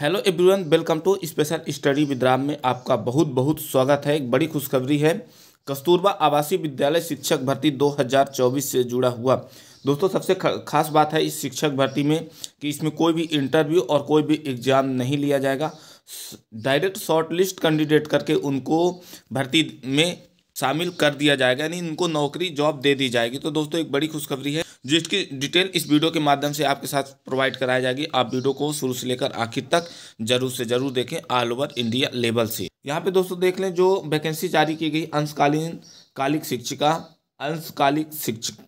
hello everyone welcome to special study with Ram में आपका बहुत बहुत स्वागत है एक बड़ी खुशखबरी है कस्तूरबा आवासीय विद्यालय शिक्षक भर्ती 2024 से जुड़ा हुआ दोस्तों सबसे खास बात है इस शिक्षक भर्ती में कि इसमें कोई भी इंटरव्यू और कोई भी एग्ज़ाम नहीं लिया जाएगा डायरेक्ट शॉर्ट लिस्ट कैंडिडेट करके उनको भर्ती में शामिल कर दिया जाएगा यानी इनको नौकरी जॉब दे दी जाएगी तो दोस्तों एक बड़ी खुशखबरी है जिसकी डिटेल इस वीडियो के माध्यम से आपके साथ प्रोवाइड कराई जाएगी आप वीडियो को शुरू से लेकर आखिर तक जरूर से जरूर देखें ऑल ओवर इंडिया लेवल से यहाँ पे दोस्तों देख लें जो वैकेंसी जारी की गई अंशकालीन कालिक शिक्षिका अंशकालिक शिक्षक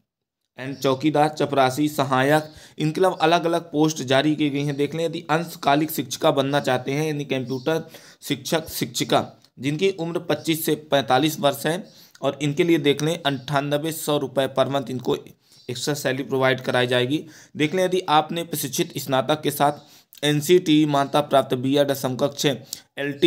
एंड चौकीदार चपरासी सहायक इनके अलावा अलग अलग पोस्ट जारी की गई हैं देख लें यदि अंशकालिक शिक्षिका बनना चाहते हैं यानी कंप्यूटर शिक्षक शिक्षिका जिनकी उम्र 25 से 45 वर्ष है और इनके लिए देख लें अंठानबे सौ रुपये पर मंथ इनको एक्स्ट्रा सैलरी प्रोवाइड कराई जाएगी देख लें यदि आपने प्रशिक्षित स्नातक के साथ एन मान्यता प्राप्त बी एड समकक्ष एल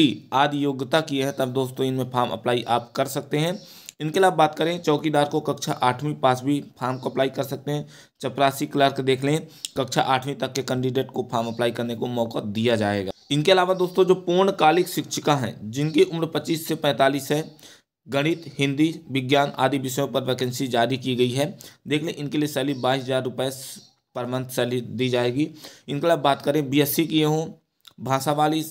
आदि योग्यता की है तब दोस्तों इनमें फॉर्म अप्लाई आप कर सकते हैं इनके अलावा बात करें चौकीदार को कक्षा आठवीं पास भी फार्म को अप्लाई कर सकते हैं चपरासी क्लर्क देख लें कक्षा आठवीं तक के कैंडिडेट को फार्म अप्लाई करने को मौका दिया जाएगा इनके अलावा दोस्तों जो पूर्णकालिक शिक्षिका हैं जिनकी उम्र 25 से 45 है गणित हिंदी विज्ञान आदि विषयों पर वैकेंसी जारी की गई है देख लें इनके लिए सैलरी बाईस हज़ार रुपये पर मंथ सैलरी दी जाएगी इनके लिए बात करें बीएससी किए हों भाषा वाली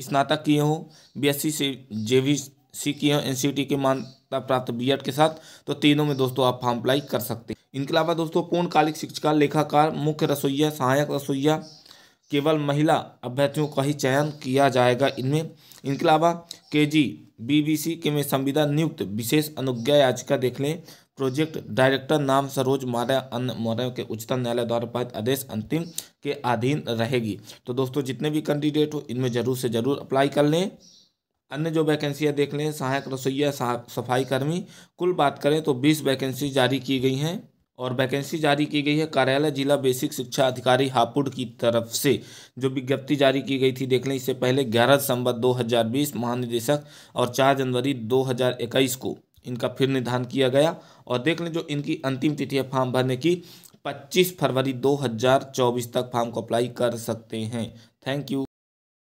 स्नातक किए हों बीएससी से सी किए हों टी के मान्यता प्राप्त एड के साथ तो तीनों में दोस्तों आप फॉर्म अप्लाई कर सकते हैं इनके अलावा दोस्तों पूर्णकालिक शिक्षिका लेखाकार मुख्य रसोईया सहायक रसोईया केवल महिला अभ्यर्थियों का ही चयन किया जाएगा इनमें इनके अलावा के जी बीबीसी के में संविदा नियुक्त विशेष अनुज्ञा याचिका देख लें प्रोजेक्ट डायरेक्टर नाम सरोज मार्या अन्य मौर्य के उच्चतम न्यायालय द्वारा पारित आदेश अंतिम के अधीन रहेगी तो दोस्तों जितने भी कैंडिडेट हो इनमें जरूर से जरूर अप्लाई कर लें अन्य जो वैकेंसियाँ देख लें सहायक रसोईया सफाई कर्मी कुल बात करें तो बीस वैकेंसी जारी की गई हैं और वैकेंसी जारी की गई है कार्यालय जिला बेसिक शिक्षा अधिकारी हापुड़ की तरफ से जो विज्ञप्ति जारी की गई थी देख लें इससे पहले 11 दिसंबर 2020 महानिदेशक और 4 जनवरी 2021 को इनका फिर निर्धारण किया गया और देख लें जो इनकी अंतिम तिथि है फॉर्म भरने की 25 फरवरी 2024 तक फॉर्म को अप्लाई कर सकते हैं थैंक यू